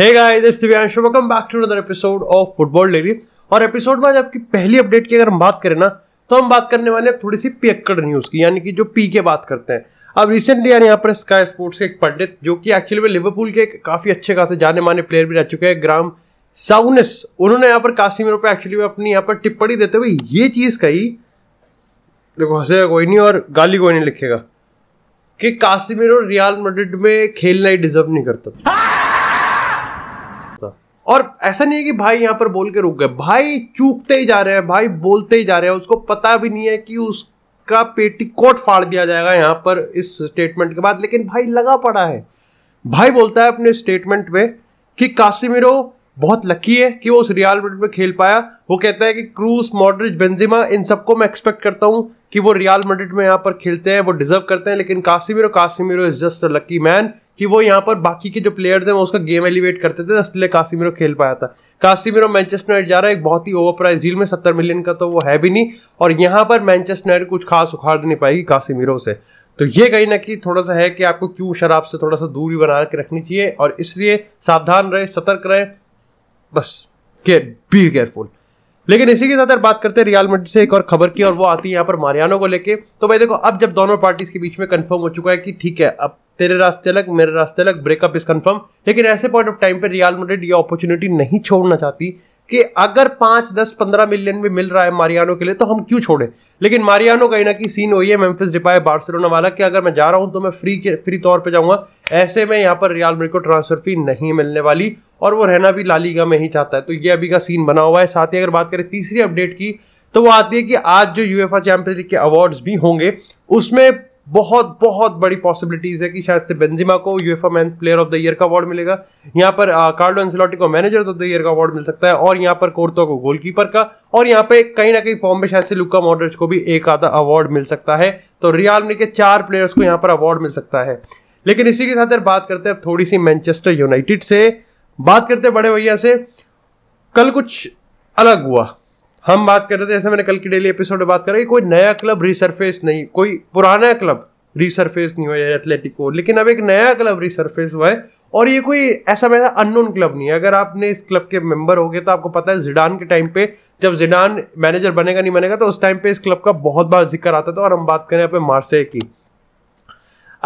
Hey guys, it's Welcome back to another episode of Football Diary. और episode में आज आपकी पहली अपडेट की अगर हम बात करें ना तो हम बात करने वाले हैं थोड़ी सी पियक्कड़ न्यूज़ की यानी कि जो पी के बात करते हैं अब रिसेंटली यार यहाँ पर स्काई स्पोर्ट्स के एक पंडित जो कि एक्चुअली में लिवरपूल के काफ़ी अच्छे खासे जाने माने प्लेयर भी रह चुके हैं ग्राम साउनेस उन्होंने यहाँ पर कासिमिरो पे एक्चुअली में अपनी यहाँ पर टिप्पणी देते हुए ये चीज़ कही देखो हंसेगा कोई नहीं और गाली कोई नहीं लिखेगा कि कासिमिरो रियाल मेड्रिड में खेलना ही डिजर्व नहीं करता था हाँ! और ऐसा नहीं है कि भाई यहाँ पर बोल के रुक गए भाई चूकते ही जा रहे हैं भाई बोलते ही जा रहे हैं उसको पता भी नहीं है कि उसका पेटी कोट फाड़ दिया जाएगा यहाँ पर इस स्टेटमेंट के बाद लेकिन भाई लगा पड़ा है भाई बोलता है अपने स्टेटमेंट में कि कासिमिरो बहुत लकी है कि वो उस रियाल मेड में खेल पाया वो कहता है कि क्रूस मॉड्रिज बेंजिमा इन सबको मैं एक्सपेक्ट करता हूँ कि वो रियाल मेड में यहाँ पर खेलते हैं वो डिजर्व करते हैं लेकिन Casemiro Casemiro is just a lucky man कि वो यहाँ पर बाकी के जो प्लेयर्स हैं वो उसका गेम एलिवेट करते थे इसलिए कासिमिरो खेल पाया था कासिमिरो मैनचेस्टर यूनाइट जा रहा है एक बहुत ही ओवर प्राइस डील में सत्तर मिलियन का तो वो है भी नहीं और यहाँ पर मैनचेस्टर यूनाइट कुछ खास उखाड़ नहीं पाएगी कासिमिरो से तो ये कहीं ना कहीं थोड़ा सा है कि आपको क्यों शराब से थोड़ा सा दूरी बना के रखनी चाहिए और इसलिए सावधान रहे सतर्क रहे बस केयर बी केयरफुल लेकिन इसी के साथ अगर बात करते हैं रियल मेड्रिड से एक और खबर की और वो आती है यहाँ पर मारियानो को लेके तो भाई देखो अब जब दोनों पार्टीज के बीच में कंफर्म हो चुका है कि ठीक है अब तेरे रास्ते अलग मेरे रास्ते अलग ब्रेकअप इज कंफर्म लेकिन ऐसे पॉइंट ऑफ टाइम पर रियल मेड्रिड ये अपॉर्चुनिटी नहीं छोड़ना चाहती कि अगर पांच दस पंद्रह मिलियन भी मिल रहा है मारियानो के लिए तो हम क्यों छोड़े लेकिन मारियानो कहीं ना कहीं सीन वही है मेम्फिस डिपाई बार्सिलोना वाला कि अगर मैं जा रहा हूं तो मैं फ्री के फ्री तौर पे जाऊंगा ऐसे में यहाँ पर रियाल मेरे को ट्रांसफर फी नहीं मिलने वाली और वो रहना भी लालीगा में ही चाहता है तो ये अभी का सीन बना हुआ है साथ ही अगर बात करें तीसरी अपडेट की तो वो आती है कि आज जो यूएफा चैंपियंस लीग के अवार्ड्स भी होंगे उसमें बहुत बहुत बड़ी पॉसिबिलिटीज है कि शायद से बेंजिमा को UEFA man player of the year का अवार्ड मिलेगा यहाँ पर कार्लो एंसिलोटी को मैनेजर ऑफ द ईयर का अवार्ड मिल सकता है और यहाँ पर कोर्तो को गोलकीपर का और यहाँ पे कहीं ना कहीं फॉर्म में शायद से लुका मॉडर्स को भी एक आधा अवार्ड मिल सकता है तो रियाल के चार प्लेयर्स को यहाँ पर अवार्ड मिल सकता है लेकिन इसी के साथ बात करते हैं थोड़ी सी मैनचेस्टर यूनाइटेड से बात करते हैं बड़े भैया से कल कुछ अलग हुआ हम बात कर रहे थे ऐसे मैंने कल की डेली एपिसोड में बात करा कि कोई नया क्लब रिसरफेस नहीं कोई पुराना क्लब रिसरफेस नहीं हुआ है एथलेटिको लेकिन अब एक नया क्लब रिसरफेस हुआ है और ये कोई ऐसा वैसा अननोन क्लब नहीं है अगर आपने इस क्लब के मेंबर हो गए तो आपको पता है जिडान के टाइम पे जब जिडान मैनेजर बनेगा नहीं बनेगा तो उस टाइम पे इस क्लब का बहुत बार जिक्र आता था और हम बात करें यहाँ पे मार्से की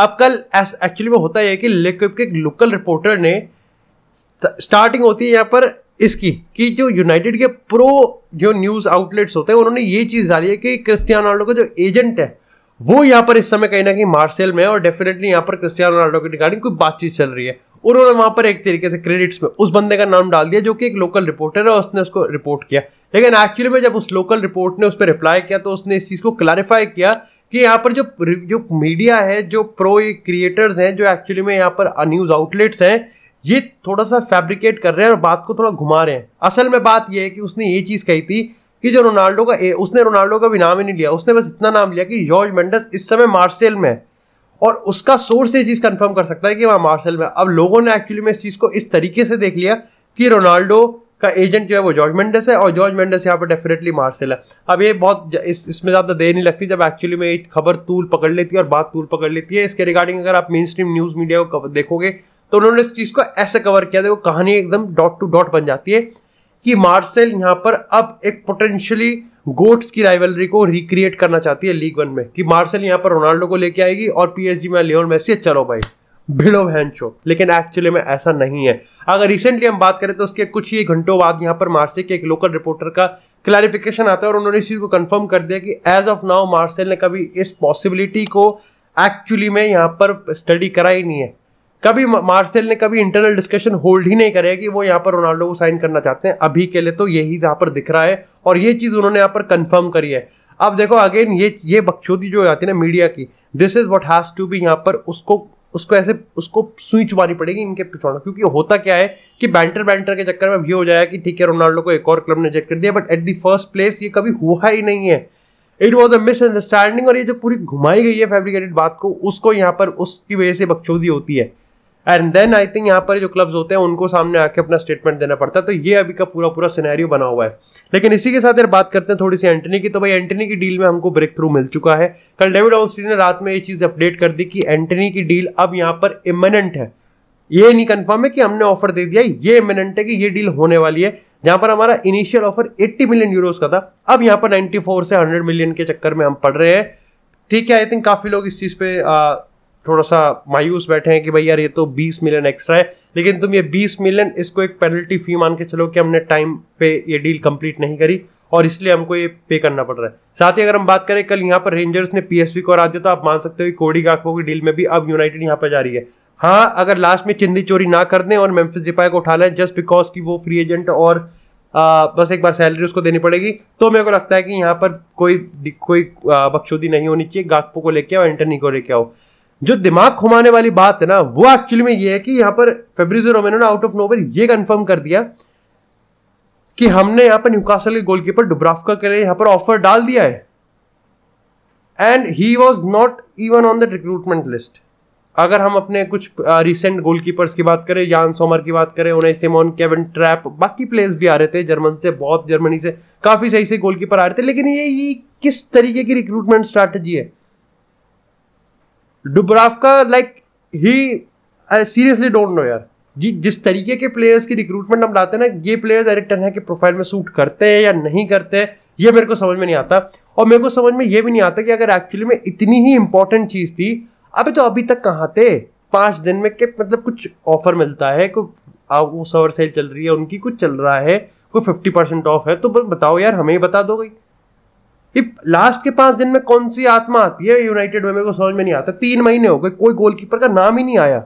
अब कल एक्चुअली में होता है कि लेक्विप के एक लोकल रिपोर्टर ने स्टार्टिंग होती है यहाँ पर इसकी कि जो यूनाइटेड के प्रो जो न्यूज़ आउटलेट्स होते हैं उन्होंने ये चीज़ डाली है कि क्रिस्टियानो रोनाल्डो का जो एजेंट है वो यहाँ पर इस समय कहीं ना कहीं मार्सेल में है और डेफिनेटली यहाँ पर क्रिस्टियानो रोनाल्डो की रिगार्डिंग कोई बातचीत चल रही है उन्होंने वहां पर एक तरीके से क्रेडिट्स में उस बंदे का नाम डाल दिया जो कि एक लोकल रिपोर्टर है उसने उसको रिपोर्ट किया लेकिन एक्चुअली में जब उस लोकल रिपोर्ट ने उस पर रिप्लाई किया तो उसने इस चीज़ को क्लैरिफाई किया कि यहाँ पर जो जो मीडिया है जो प्रो क्रिएटर्स हैं जो एक्चुअली में यहाँ पर न्यूज़ आउटलेट्स हैं ये थोड़ा सा फैब्रिकेट कर रहे हैं और बात को थोड़ा घुमा रहे हैं असल में बात यह है कि उसने ये चीज़ कही थी कि जो रोनाल्डो का ए, उसने रोनाल्डो का भी नाम ही नहीं लिया उसने बस इतना नाम लिया कि जॉर्ज मेंडस इस समय मार्सेल में है और उसका सोर्स ये चीज़ कंफर्म कर सकता है कि वहाँ मार्सेल में अब लोगों ने एक्चुअली में इस चीज़ को इस तरीके से देख लिया कि रोनाल्डो का एजेंट जो है वो जॉर्ज मेंडस है और जॉर्ज मेंडस यहाँ पर डेफिनेटली मार्सेल है अब ये बहुत इस इसमें ज़्यादा देर नहीं लगती जब एक्चुअली में एक खबर तूल पकड़ लेती है और बात तूल पकड़ लेती है इसके रिगार्डिंग अगर आप मेन स्ट्रीम न्यूज़ मीडिया को देखोगे तो उन्होंने इस चीज़ को ऐसे कवर किया देखो कहानी एकदम डॉट टू डॉट बन जाती है कि मार्सेल यहाँ पर अब एक पोटेंशियली गोट्स की राइवलरी को रिक्रिएट करना चाहती है लीग वन में कि मार्सेल यहाँ पर रोनाल्डो को लेके आएगी और पीएचजी में लियोन मैसी चलो भाई भिड़ो बहन लेकिन एक्चुअली में ऐसा नहीं है अगर रिसेंटली हम बात करें तो उसके कुछ ही घंटों बाद यहाँ पर मार्सेल के एक लोकल रिपोर्टर का क्लैरिफिकेशन आता है और उन्होंने इस चीज़ को कंफर्म कर दिया कि एज ऑफ नाउ मार्सेल ने कभी इस पॉसिबिलिटी को एक्चुअली में यहाँ पर स्टडी करा ही नहीं है कभी मार्सेल ने कभी इंटरनल डिस्कशन होल्ड ही नहीं करे कि वो यहाँ पर रोनाल्डो को साइन करना चाहते हैं अभी के लिए तो यही यहाँ पर दिख रहा है और ये चीज़ उन्होंने यहाँ पर कंफर्म करी है अब देखो अगेन ये ये बकचोदी जो आती है ना मीडिया की this is what has to be यहाँ पर उसको उसको ऐसे उसको सुई चुबानी पड़ेगी इनके पिछड़ा क्योंकि होता क्या है कि बैंटर बैंटर के चक्कर में अब हो जाएगा कि ठीक है रोनाल्डो को एक और क्लब ने चेक कर दिया but at the first place ये कभी हुआ ही नहीं है इट वॉज अ मिसअंडरस्टैंडिंग और ये जो पूरी घुमाई गई है फेब्रिकेटेड बात को उसको यहाँ पर उसकी वजह से बकचोदी होती है एंड देन आई थिंक यहाँ पर जो क्लब्स होते हैं उनको सामने आके अपना स्टेटमेंट देना पड़ता है तो ये अभी का पूरा पूरा सिनेरियो बना हुआ है लेकिन इसी के साथ यार बात करते हैं थोड़ी सी एंटनी की तो भाई एंटनी की डील में हमको ब्रेक थ्रू मिल चुका है कल डेविड ऑनस्टीन ने रात में ये चीज़ अपडेट कर दी कि एंटनी की डील अब यहाँ पर इमिनेंट है ये नहीं कंफर्म है कि हमने ऑफर दे दिया ये इमिनेंट है कि ये डील होने वाली है जहां पर हमारा इनिशियल ऑफर 80 मिलियन यूरोस का था अब यहाँ पर 94 से 100 मिलियन के चक्कर में हम पड़ रहे हैं ठीक है आई थिंक काफी लोग इस चीज पे आ, थोड़ा सा मायूस बैठे हैं कि भाई यार ये तो 20 मिलियन एक्स्ट्रा है लेकिन तुम ये 20 मिलियन इसको एक पेनल्टी फी मान के चलो कि हमने टाइम पे ये डील कंप्लीट नहीं करी और इसलिए हमको ये पे करना पड़ रहा है साथ ही अगर हम बात करें कल यहाँ पर रेंजर्स ने पी को हरा दिया तो आप मान सकते हो कि कोडी गाखो की डील में भी अब यूनाइटेड यहाँ पर जा रही है हाँ अगर लास्ट में चिंदी चोरी ना कर दें और मेम्फिस जिपाई को उठा लें जस्ट बिकॉज की वो फ्री एजेंट और आ, बस एक बार सैलरी उसको देनी पड़ेगी तो मेरे को लगता है कि यहाँ पर कोई कोई बख्शुदी नहीं होनी चाहिए गाकपो को लेके आओ एंटनी को लेके आओ जो दिमाग घुमाने वाली बात है ना वो एक्चुअली में ये है कि यहां पर फेब्रिजो रोमेनो ने आउट ऑफ नोवेल ये कंफर्म कर दिया कि हमने यहां पर न्यूकासल के गोलकीपर डुब्राफका के लिए यहां पर ऑफर डाल दिया है and he was not even on the recruitment list अगर हम अपने कुछ रिसेंट गोलकीपर्स की बात करें यान सोमर की बात करें उन्हें सिमोन केविन ट्रैप बाकी प्लेयर्स भी आ रहे थे जर्मन से बहुत जर्मनी से काफ़ी सही से गोलकीपर आ रहे थे लेकिन ये ये किस तरीके की रिक्रूटमेंट स्ट्रैटेजी है Dubravka like he I seriously don't know यार जी जिस तरीके के प्लेयर्स की रिक्रूटमेंट हम लाते हैं ना ये प्लेयर्स एरिक टनहा के प्रोफाइल में सूट करते हैं या नहीं करते हैं ये मेरे को समझ में नहीं आता और मेरे को समझ में ये भी नहीं आता कि अगर एक्चुअली में इतनी ही इंपॉर्टेंट चीज़ थी अभी तो अभी तक कहाँ थे पाँच दिन में के मतलब कुछ ऑफर मिलता है को वो सवर सेल चल रही है उनकी कुछ चल रहा है कोई फिफ्टी परसेंट ऑफ है तो बताओ यार हमें ही बता दो गई लास्ट के पांच दिन में कौन सी आत्मा आती है यूनाइटेड में मेरे को समझ में नहीं आता तीन महीने हो गए कोई गोलकीपर का नाम ही नहीं आया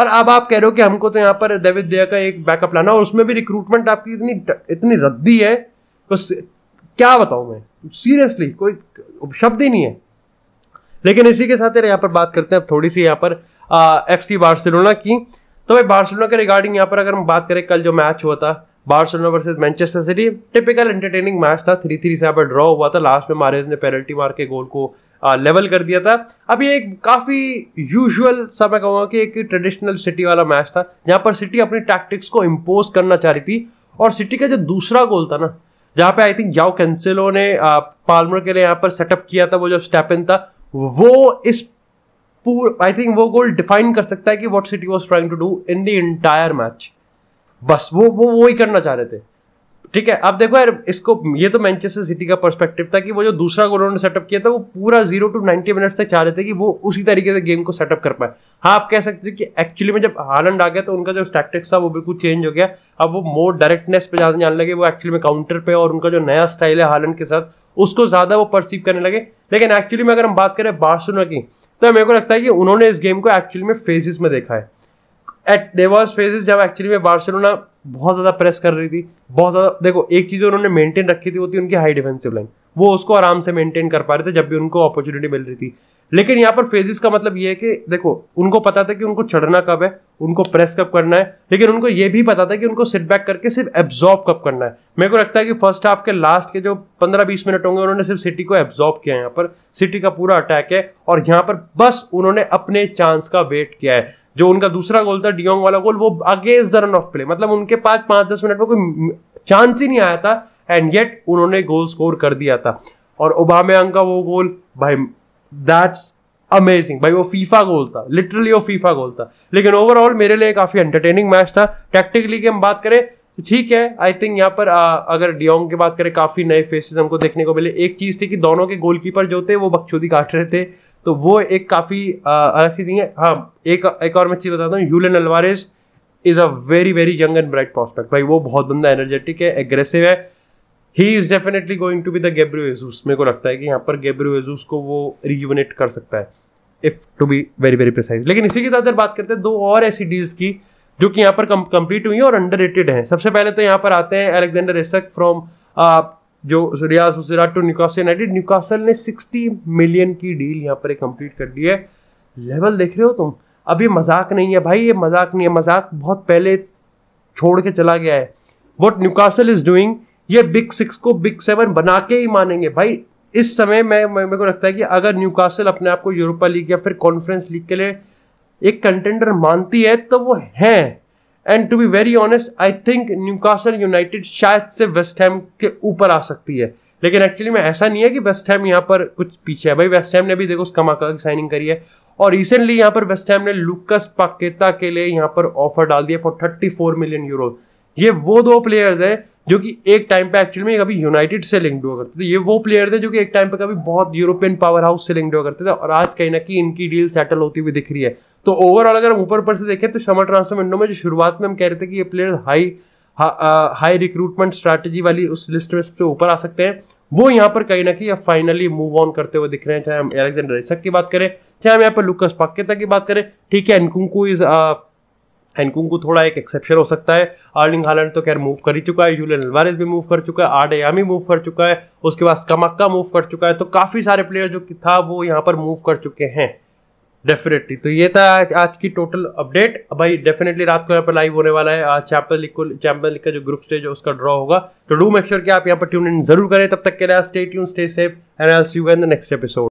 और अब आप कह रहे हो कि हमको तो यहाँ पर डेविड दया का एक बैकअप लाना और उसमें भी रिक्रूटमेंट आपकी इतनी इतनी रद्दी है तो क्या बताऊं मैं सीरियसली कोई शब्द ही नहीं है लेकिन इसी के साथ यहाँ पर बात करते हैं अब थोड़ी सी यहाँ पर एफ सी बार्सिलोना की तो भाई बार्सिलोना के रिगार्डिंग यहाँ पर अगर हम बात करें कल जो मैच हुआ था Barcelona versus Manchester City typical entertaining match था थ्री थ्री से यहाँ पर ड्रॉ हुआ था लास्ट में मारेज ने पेनल्टी मार के गोल को लेवल कर दिया था अब ये एक काफ़ी यूजुअल सा मैं कहूँगा कि एक ट्रेडिशनल सिटी वाला मैच था जहाँ पर सिटी अपनी टैक्टिक्स को इम्पोज करना चाह रही थी और सिटी का जो दूसरा गोल था ना जहाँ पे आई थिंक याओ कैंसिलो ने पालमर के लिए यहाँ पर सेटअप किया था वो जब स्टेपिन था वो इस पूरा आई थिंक वो गोल डिफाइन कर सकता है कि what City was trying to do in the entire match बस वो वो वो ही करना चाह रहे थे ठीक है अब देखो यार इसको ये तो मैनचेस्टर सिटी का पर्सपेक्टिव था कि वो जो दूसरा गोल उन्होंने सेटअप किया था वो पूरा जीरो टू नाइन्टी मिनट्स तक चाह रहे थे कि वो उसी तरीके से गेम को सेटअप कर पाए हाँ आप कह सकते हो कि एक्चुअली में जब हालंड आ गया तो उनका जो टैक्टिक्स था वो बिल्कुल चेंज हो गया अब वो मोर डायरेक्टनेस पे ज़्यादा जाने लगे वो एक्चुअली में काउंटर पे और उनका जो नया स्टाइल है हालंड के साथ उसको ज़्यादा वो परसीव करने लगे लेकिन एक्चुअली में अगर हम बात करें बार्सलोना की तो मेरे को लगता है कि उन्होंने इस गेम को एक्चुअली में फेजिस में देखा है एट देवास फेजेस जब एक्चुअली में बार्सिलोना बहुत ज़्यादा प्रेस कर रही थी बहुत ज़्यादा देखो एक चीज़ उन्होंने मेंटेन रखी थी वो थी उनकी हाई डिफेंसिव लाइन वो उसको आराम से मेंटेन कर पा रहे थे जब भी उनको अपॉर्चुनिटी मिल रही थी लेकिन यहाँ पर फेजिस का मतलब ये है कि देखो उनको पता था कि उनको चढ़ना कब है उनको प्रेस कब करना है लेकिन उनको ये भी पता था कि उनको सिट बैक करके सिर्फ एब्जॉर्ब कब करना है मेरे को लगता है कि फर्स्ट हाफ के लास्ट के जो 15-20 मिनट होंगे उन्होंने सिर्फ सिटी को एब्जॉर्ब किया है यहाँ पर सिटी का पूरा अटैक है और यहाँ पर बस उन्होंने अपने चांस का वेट किया है जो उनका दूसरा गोल था डियोंग वाला गोल वो against the run of play मतलब उनके पास पांच दस मिनट में कोई चांस ही नहीं आया था एंड येट उन्होंने गोल स्कोर कर दिया था और ओबामे का वो गोल भाई दैट्स अमेजिंग भाई वो फीफा गोल था लिटरली वो फीफा गोल था लेकिन ओवरऑल मेरे लिए काफ़ी एंटरटेनिंग मैच था टैक्टिकली की हम बात करें ठीक है आई थिंक यहाँ पर आ, अगर डियोंग की बात करें काफ़ी नए फेसेस हमको देखने को मिले एक चीज़ थी कि दोनों के गोलकीपर जो थे वो बकचोदी काट रहे थे तो वो एक काफ़ी अलग चीज़ है हाँ एक एक और मैं चीज़ बताता हूँ Julian Alvarez is a very very young and bright prospect भाई वो बहुत बंदा एनर्जेटिक है एग्रेसिव है he is definitely going to be the Gabriel Jesus मेरे को लगता है कि यहाँ पर गेब्रियो एजूस को वो रिजुवनेट कर सकता है if to be very very precise लेकिन इसी के साथ बात करते हैं दो और ऐसी डील्स की जो कि यहाँ पर कंप्लीट हुई है और अंडर रेटेड है सबसे पहले तो यहाँ पर आते हैं अलेक्जेंडर एसक फ्रॉम जो रियाज वजरा टू न्यूकासल यूनाइटेड न्यूकासल ने 60 मिलियन की डील यहाँ पर कंप्लीट कर दी है लेवल देख रहे हो तुम अब ये मजाक नहीं है भाई ये मजाक नहीं है मजाक बहुत पहले छोड़ के चला गया है वॉट न्यूकासल इज डूइंग ये बिग सिक्स को बिग सेवन बना के ही मानेंगे भाई इस समय मैं मेरे को लगता है कि अगर न्यूकासल अपने आप को यूरोपा लीग या फिर कॉन्फ्रेंस लीग के लिए एक कंटेंडर मानती है तो वो है and to be very honest I think Newcastle United शायद से वेस्ट हैम के ऊपर आ सकती है लेकिन एक्चुअली में ऐसा नहीं है कि वेस्ट हैम यहाँ पर कुछ पीछे है भाई वेस्ट हैम ने भी देखो स्कमाका की साइनिंग करी है और रिसेंटली यहाँ पर वेस्ट हैम ने लुकस पाकेता के लिए यहाँ पर ऑफर डाल दिया for thirty four million euro ये वो दो प्लेयर्स हैं जो कि एक टाइम पे एक्चुअली में कभी यूनाइटेड से लिंक हुआ करते थे ये वो प्लेयर थे जो कि एक टाइम पे कभी बहुत यूरोपियन पावर हाउस से लिंक हुआ करते थे और आज कहीं ना कहीं इनकी डील सेटल होती हुई दिख रही है तो ओवरऑल अगर हम ऊपर ऊपर से देखें तो समर ट्रांसफर विंडो में जो शुरुआत में हम कह रहे थे कि ये player high high recruitment strategy वाली उस लिस्ट में सबसे ऊपर आ सकते हैं वो यहाँ पर कहीं ना कहीं अब फाइनली मूव ऑन करते हुए दिख रहे हैं चाहे हम एलेक्जेंडर इसाक की बात करें चाहे हम यहाँ पर लुकस पाकेता की बात करें ठीक है एनकुंकू इज एनकुंकू थोड़ा एक एक्सेप्शन हो सकता है आर्लिंग हालैंड तो खैर मूव कर ही चुका है जूलियन अलवारेज भी मूव कर चुका है आर डयामी मूव कर चुका है उसके बाद कमक्का मूव कर चुका है तो काफ़ी सारे प्लेयर जो था वो यहाँ पर मूव कर चुके हैं डेफिनेटली तो ये था आज की टोटल अपडेट भाई डेफिनेटली रात को यहाँ पर लाइव होने वाला है आज चैंपियन लीग को चैंपियन लीग का जो ग्रुप स्टेज है उसका ड्रॉ होगा तो डू मेक श्योर कि आप यहाँ पर ट्यून इन जरूर करें तब तक के लिए stay tune stay safe and I see you in the next episode